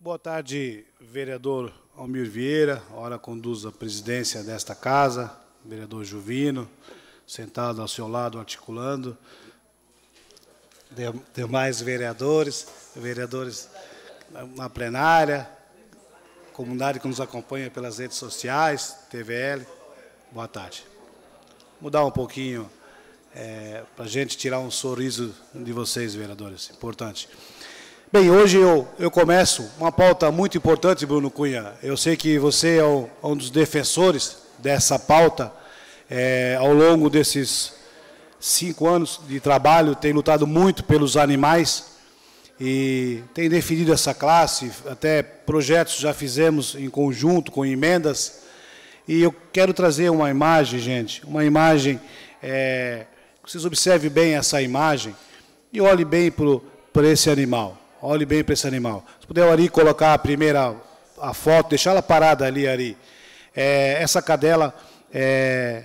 Boa tarde, vereador Almir Vieira, ora conduz a presidência desta casa, vereador Juvino, sentado ao seu lado, articulando, demais vereadores, vereadores na plenária, comunidade que nos acompanha pelas redes sociais, TVL, boa tarde. Mudar um pouquinho, é, eh, para a gente tirar um sorriso de vocês, vereadores, importante. Importante. Bem, hoje eu, eu começo uma pauta muito importante, Bruno Cunha. Eu sei que você é, é um, dos defensores dessa pauta. É, ao longo desses cinco anos de trabalho, tem lutado muito pelos animais e tem definido essa classe. Até projetos já fizemos em conjunto, com emendas. E eu quero trazer uma imagem, gente, uma imagem. É, vocês observem bem essa imagem e olhem bem para esse animal. Olhe bem para esse animal. Se puder, Ari, colocar a primeira a foto, deixar ela parada ali, Ari. É, essa cadela, é,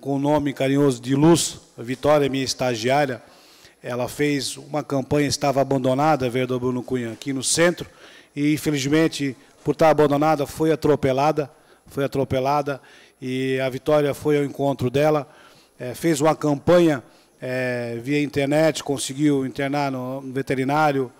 com o nome carinhoso de Luz, Vitória, minha estagiária, ela fez uma campanha, estava abandonada, vereador Bruno Cunha, aqui no centro, e infelizmente, por estar abandonada, foi atropelada, foi atropelada, e a Vitória foi ao encontro dela, é, fez uma campanha é, via internet, conseguiu internar no veterinário,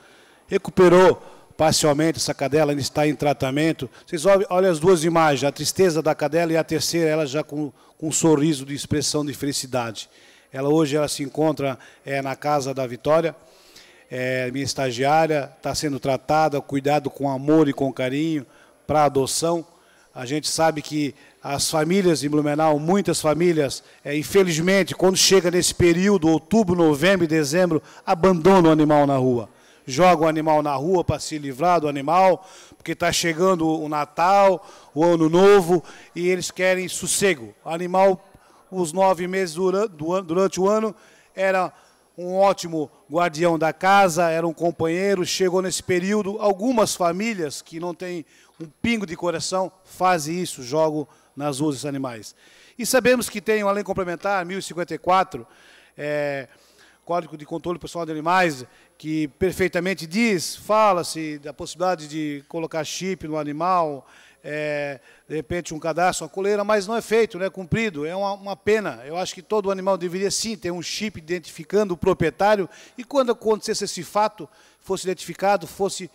recuperou parcialmente essa cadela, ainda está em tratamento. Vocês olham as duas imagens, a tristeza da cadela e a terceira, ela já com, com um sorriso de expressão de felicidade. Ela hoje ela se encontra é, na casa da Vitória, é, minha estagiária, está sendo tratada, cuidado com amor e com carinho para adoção. A gente sabe que as famílias em Blumenau, muitas famílias, é, infelizmente, quando chega nesse período, outubro, novembro e dezembro, abandonam o animal na rua joga o animal na rua para se livrar do animal, porque está chegando o Natal, o Ano Novo, e eles querem sossego. O animal, os nove meses durante o ano, era um ótimo guardião da casa, era um companheiro. Chegou nesse período, algumas famílias que não têm um pingo de coração fazem isso, jogam nas ruas os animais. E sabemos que tem um além complementar, 1054, é, Código de Controle Pessoal de Animais, que perfeitamente diz, fala-se da possibilidade de colocar chip no animal, é, de repente um cadastro, uma coleira, mas não é feito, não é cumprido, é uma, uma, pena. Eu acho que todo animal deveria sim ter um chip identificando o proprietário e quando acontecesse esse fato, fosse identificado, fosse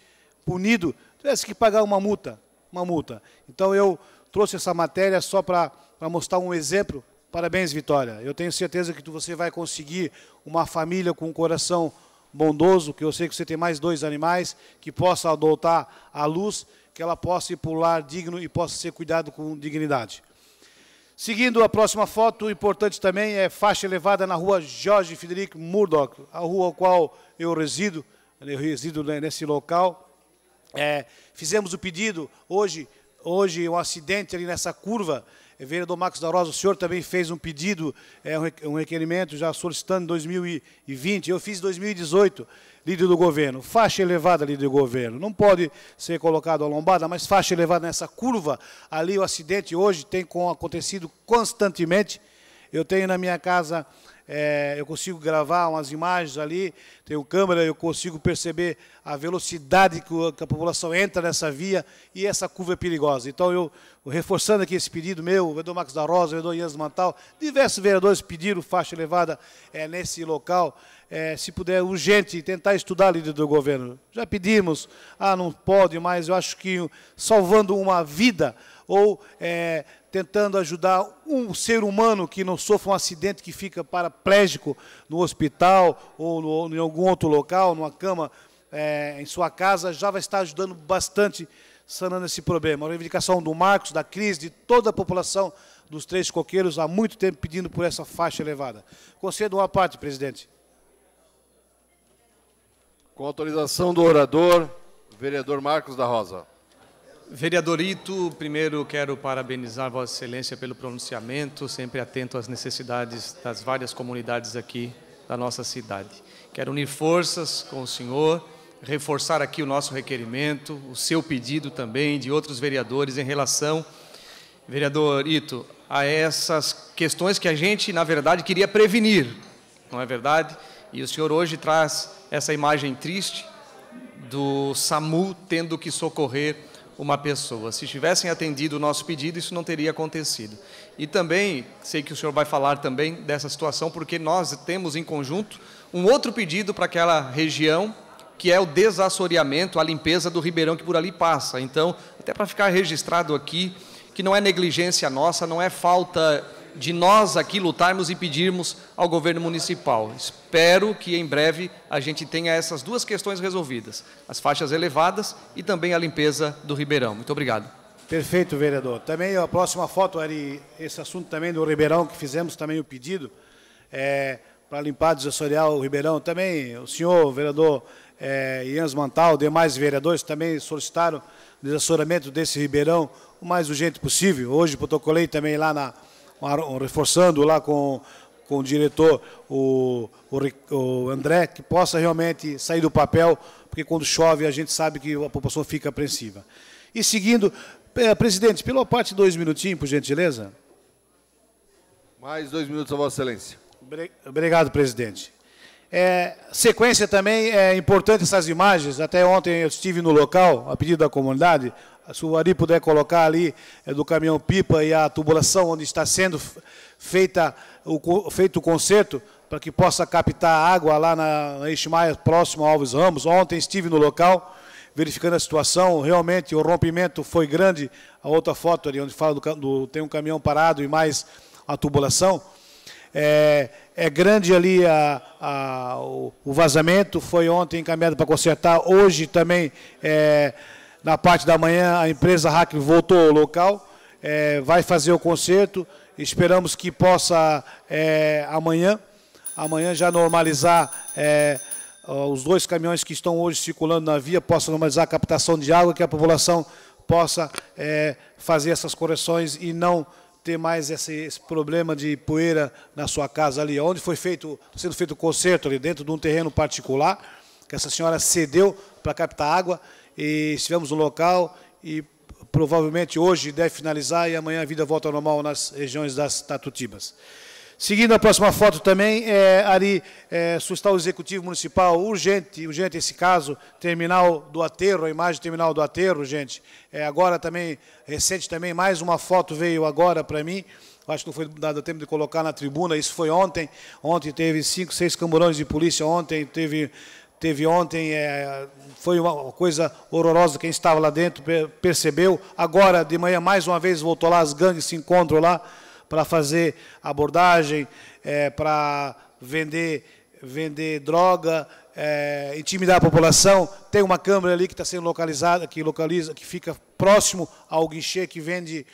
punido, tivesse que pagar uma multa, uma multa. Então eu trouxe essa matéria só para mostrar um exemplo Parabéns, Vitória. Eu tenho certeza que você vai conseguir uma família com um coração bondoso, que eu sei que você tem mais dois animais, que possa adotar a luz, que ela possa ir para o lar digno e possa ser cuidado com dignidade. Seguindo a próxima foto, importante também é faixa elevada na rua Jorge Frederico Murdoch, a rua ao qual eu resido, eu resido né, nesse local. É, fizemos o pedido hoje, hoje um acidente ali nessa curva, é, vereador Marcos da Rosa, o senhor também fez um pedido, é, um requerimento, já solicitando 2020. Eu fiz 2018, líder do governo. Faixa elevada, líder do governo. Não pode ser colocado a lombada, mas faixa elevada nessa curva. Ali o acidente hoje tem acontecido constantemente. Eu tenho na minha casa, é, eu consigo gravar umas imagens ali tenho câmera, eu consigo perceber a velocidade que a população entra nessa via e essa curva é perigosa. Então, eu reforçando aqui esse pedido meu, o vereador Marcos da Rosa, o vereador Ian Mantal, diversos vereadores pediram faixa elevada é, nesse local. É, se puder, urgente, tentar estudar, líder do governo. Já pedimos, ah, não pode, mas eu acho que salvando uma vida ou é, tentando ajudar um ser humano que não sofra um acidente que fica paraplégico no hospital ou no, em algum algum outro local, numa cama, é, em sua casa, já vai estar ajudando bastante sanando esse problema. A reivindicação do Marcos, da crise de toda a população dos três coqueiros, há muito tempo pedindo por essa faixa elevada. Concedo uma parte, presidente. Com autorização do orador, vereador Marcos da Rosa. Vereador Ito, primeiro quero parabenizar Vossa Excelência pelo pronunciamento, sempre atento às necessidades das várias comunidades aqui da nossa cidade. Quero unir forças com o senhor, reforçar aqui o nosso requerimento, o seu pedido também de outros vereadores em relação, vereador Ito, a essas questões que a gente, na verdade, queria prevenir, não é verdade? E o senhor hoje traz essa imagem triste do SAMU tendo que socorrer uma pessoa. Se tivessem atendido o nosso pedido, isso não teria acontecido. E também, sei que o senhor vai falar também dessa situação, porque nós temos em conjunto um outro pedido para aquela região, que é o desassoreamento, a limpeza do ribeirão que por ali passa. Então, até para ficar registrado aqui, que não é negligência nossa, não é falta de nós aqui lutarmos e pedirmos ao governo municipal. Espero que em breve a gente tenha essas duas questões resolvidas: as faixas elevadas e também a limpeza do Ribeirão. Muito obrigado. Perfeito, vereador. Também a próxima foto, Ari, esse assunto também do Ribeirão, que fizemos também o pedido é, para limpar desassorial o Ribeirão. Também o senhor, o vereador é, Ians Mantal, demais vereadores também solicitaram o desassoramento desse Ribeirão o mais urgente possível. Hoje protocolei também lá na, reforçando lá com, com o diretor, o, o, o, André, que possa realmente sair do papel, porque quando chove a gente sabe que a população fica apreensiva. E seguindo, eh, presidente, pela parte dois minutinhos, por gentileza. Mais dois minutos a Vossa Excelência. Obrigado, presidente. É, sequência também é importante essas imagens. Até ontem eu estive no local, a pedido da comunidade, se o Ari puder colocar ali é, do caminhão-pipa e a tubulação onde está sendo feita o, feito o conserto, para que possa captar água lá na, na Estimaia, próximo a Alves Ramos. Ontem estive no local, verificando a situação, realmente o rompimento foi grande. A outra foto ali, onde fala do, do tem um caminhão parado e mais a tubulação. É, é grande ali a, a, o, o vazamento, foi ontem encaminhado para consertar, hoje também... É, na parte da manhã, a empresa Hack voltou ao local, é, vai fazer o concerto. Esperamos que possa é, amanhã, amanhã já normalizar é, os dois caminhões que estão hoje circulando na via, possa normalizar a captação de água, que a população possa é, fazer essas correções e não ter mais esse, esse, problema de poeira na sua casa ali, onde foi feito, sendo feito o concerto ali dentro de um terreno particular, que essa senhora cedeu para captar água e estivemos no local e provavelmente hoje deve finalizar e amanhã a vida volta ao normal nas regiões das Tatutibas. Seguindo a próxima foto também, é, Ari, é, sustar o Executivo Municipal, urgente, urgente esse caso, terminal do aterro, a imagem terminal do aterro, gente. É, agora também, recente também, mais uma foto veio agora para mim, acho que não foi dado tempo de colocar na tribuna, isso foi ontem, ontem teve cinco, seis camburões de polícia, ontem teve teve ontem, é, foi uma coisa horrorosa, quem estava lá dentro percebeu. Agora, de manhã, mais uma vez, voltou lá, as gangues se encontram lá para fazer abordagem, é, para vender, vender droga, é, intimidar a população. Tem uma câmera ali que está sendo localizada, que localiza, que fica próximo ao guichê que vende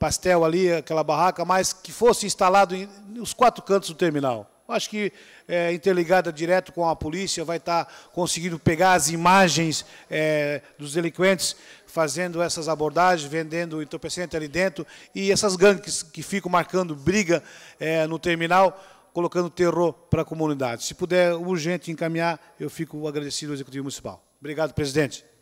pastel ali, aquela barraca, mas que fosse instalado em, nos quatro cantos do terminal. Acho que é, interligada direto com a polícia vai estar tá conseguindo pegar as imagens é, dos delinquentes fazendo essas abordagens, vendendo entorpecente ali dentro e essas gangues que, que ficam marcando briga é, no terminal, colocando terror para a comunidade. Se puder urgente encaminhar, eu fico agradecido ao Executivo Municipal. Obrigado, presidente.